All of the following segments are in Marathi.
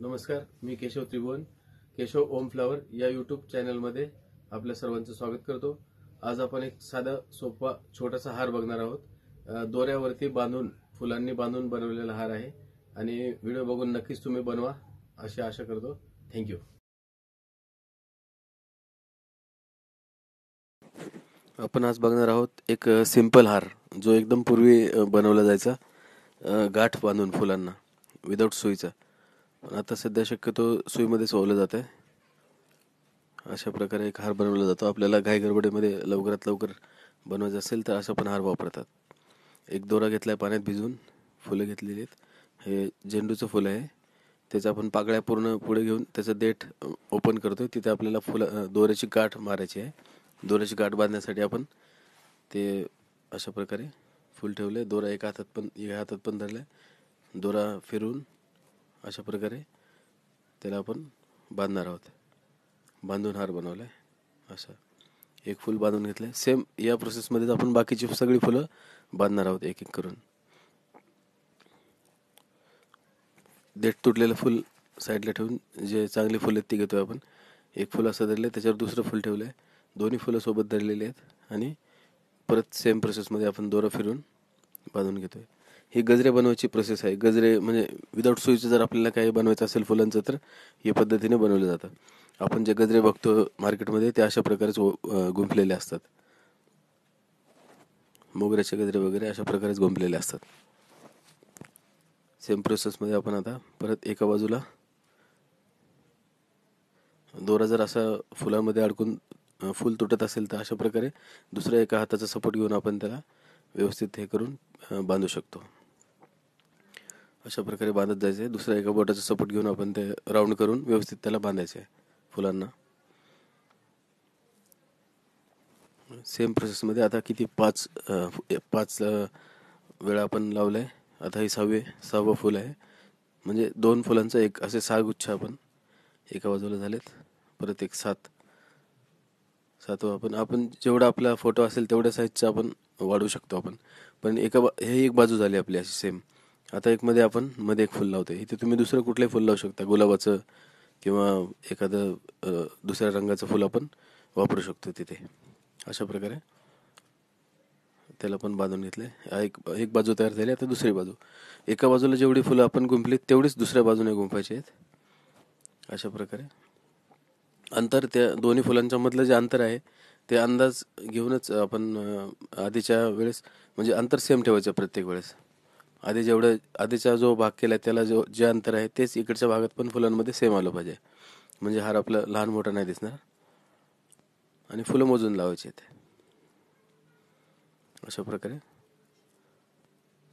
नमस्कार मी केशव त्रिभुवन केशव ओम फ्लावर या युट्यूब चॅनलमध्ये आपल्या सर्वांचं स्वागत करतो आज आपण एक साधा सोपा छोटासा हार बघणार आहोत दोऱ्यावरती बांधून फुलांनी बांधून बनवलेला हार आहे आणि व्हिडिओ बघून नक्कीच तुम्ही बनवा अशी आशा करतो थँक्यू आपण आज बघणार आहोत एक सिंपल हार जो एकदम पूर्वी बनवला जायचा गाठ बांधून फुलांना विदाऊट सुईचा आता सध्या शक्यतो सुईमध्ये सोवलं जात आहे अशा प्रकारे एक हार बनवला जातो आपल्याला घाई गरबडीमध्ये लवकरात लवकर बनवायचं असेल तर असा पण हार वापरतात एक दोरा घेतला आहे पाण्यात भिजून फुलं घेतलेली आहेत हे झेंडूचं फुलं आहे त्याचं आपण पाकळ्या पूर्ण पुढे घेऊन त्याचं देठ ओपन करतो तिथे आपल्याला फुलं दोऱ्याची गाठ मारायची आहे दोऱ्याची गाठ बांधण्यासाठी आपण ते अशा प्रकारे फुल ठेवलं आहे दोरा एका हातात पण एका हातात पण धरला आहे दोरा फिरून अशा प्रकारे त्याला आपण बांधणार आहोत बांधून हार बनवला आहे असं एक फूल बांधून घेतलं आहे सेम या प्रोसेसमध्येच आपण बाकीची सगळी फुलं बांधणार आहोत एक एक करून देठ तुटलेलं फुल साईडला ठेवून जे चांगले फुलं आहेत ती घेतो आहे आपण एक फुल असं धरलं त्याच्यावर दुसरं फुल ठेवलं आहे दोन्ही फुलं सोबत धरलेली आहेत आणि परत सेम प्रोसेसमध्ये आपण दोरा फिरून बांधून घेतो आहे ही गजरे बनवायची प्रोसेस आहे गजरे म्हणजे विदाउट सोयीचं जर आपल्याला काही बनवायचं असेल फुलांचं तर हे पद्धतीने बनवलं जातं आपण जे गजरे बघतो मार्केटमध्ये ते अशा प्रकारेच गुंफलेले असतात मोगऱ्याचे गजरे वगैरे अशा प्रकारेच गुंफलेले असतात सेम प्रोसेसमध्ये आपण आता परत एका बाजूला दोरा जर असा फुलामध्ये अडकून फुल तुटत असेल तर अशा प्रकारे दुसऱ्या एका हाताचा सपोर्ट घेऊन आपण त्याला व्यवस्थित हे करून बांधू शकतो अशा प्रकारे बांधत जायचं आहे दुसऱ्या एका बोटाचा सपोर्ट घेऊन आपण ते राऊंड करून व्यवस्थित त्याला बांधायचं आहे फुलांना सेम प्रोसेसमध्ये आता किती पाच पाच वेळा आपण लावलाय आता हे सहावे सहावं फुल आहे म्हणजे दोन फुलांचं एक असे सहा गुच्छ आपण एका बाजूला झालेत परत एक सात सातवा आपण आपण जेवढा आपला फोटो असेल तेवढ्या साईजचा आपण वाढवू शकतो आपण पण एका बा हे एक बाजू झाली आपली अशी सेम आता एक मध्ये आपण मध्ये एक फुल लावतोय इथे तुम्ही दुसरं कुठलंही फुल लावू शकता गुलाबाचं किंवा एखादं दुसऱ्या रंगाचं फुल आपण वापरू शकतो तिथे अशा प्रकारे त्याला पण बांधून घेतले एक एक बाजू तयार झाली आता दुसरी बाजू एका बाजूला जेवढी फुलं आपण गुंफली तेवढीच दुसऱ्या बाजूने गुंफायची आहेत अशा प्रकारे अंतर त्या दोन्ही फुलांच्या मधलं जे अंतर आहे ते अंदाज घेऊनच आपण आधीच्या वेळेस म्हणजे अंतर सेम ठेवायचं प्रत्येक वेळेस आधी जेवढं आधीचा जो भाग केला त्याला जो जे अंतर आहे तेच इकडच्या भागात पण फुलांमध्ये सेम आलं पाहिजे म्हणजे हार आपला लहान मोठा नाही दिसणार आणि फुलं मोजून लावायची ते अशा प्रकारे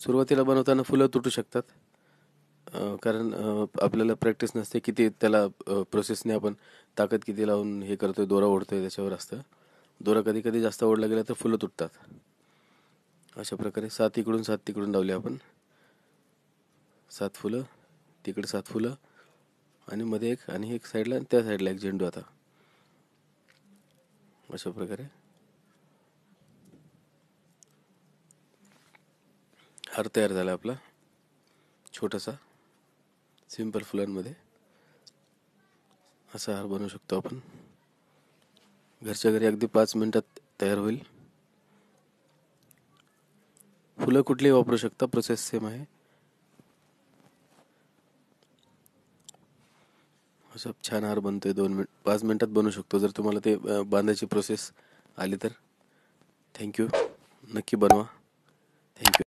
सुरुवातीला बनवताना फुलं तुटू शकतात कारण आपल्याला प्रॅक्टिस नसते किती त्याला प्रोसेसने आपण ताकद किती लावून हे करतोय दोरा ओढतोय त्याच्यावर असतं दोरा कधी कधी जास्त ओढला गेला तर फुलं तुटतात अशा प्रकारे सात इकडून सात तिकडून लावले आपण सात फुलं तिकडे सात फुलं आणि मध्ये एक आणि एक साईडला त्या साईडला एक झेंडू आता अशा प्रकारे हार तयार झाला आपला छोटासा सिंपल फुलांमध्ये असा हार बनवू शकतो आपण घरच्या घरी अगदी पाच मिनिटात तयार होईल फुलं कुठलीही वापरू शकता प्रोसेस सेम आहे सब छान हार बनतो आहे दोन मिनिट पाच मिनटात बनवू शकतो जर तुम्हाला ते बांधायची प्रोसेस आली तर थँक्यू नक्की बनवा थँक्यू